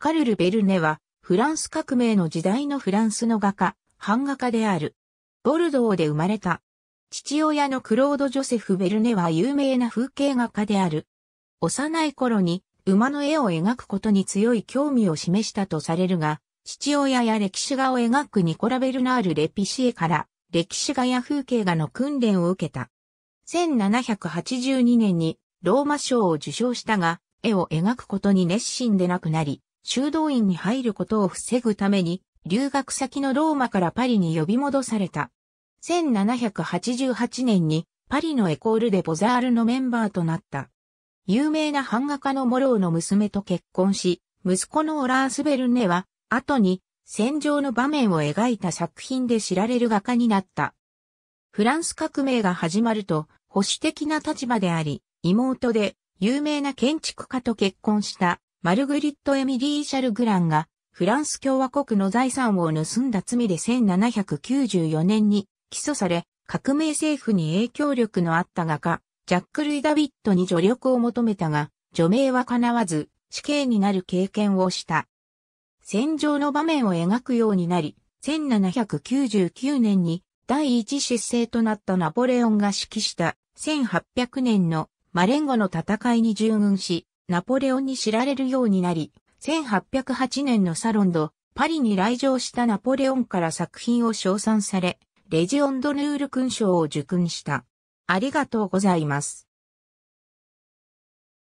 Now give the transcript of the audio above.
カルル・ベルネは、フランス革命の時代のフランスの画家、版画家である。ボルドーで生まれた。父親のクロード・ジョセフ・ベルネは有名な風景画家である。幼い頃に馬の絵を描くことに強い興味を示したとされるが、父親や歴史画を描くニコラ・ベルナール・レピシエから歴史画や風景画の訓練を受けた。1782年にローマ賞を受賞したが、絵を描くことに熱心でなくなり、修道院に入ることを防ぐために、留学先のローマからパリに呼び戻された。1788年にパリのエコールでボザールのメンバーとなった。有名な版画家のモローの娘と結婚し、息子のオランスベルネは、後に戦場の場面を描いた作品で知られる画家になった。フランス革命が始まると、保守的な立場であり、妹で有名な建築家と結婚したマルグリット・エミリー・シャルグランが、フランス共和国の財産を盗んだ罪で1794年に起訴され、革命政府に影響力のあった画家、ジャック・ルイ・ダビットに助力を求めたが、除名は叶わず、死刑になる経験をした。戦場の場面を描くようになり、1799年に第一失政となったナポレオンが指揮した1800年のマレンゴの戦いに従軍し、ナポレオンに知られるようになり、1808年のサロンド、パリに来場したナポレオンから作品を賞賛され、レジオンドヌール勲章を受勲した。ありがとうございます。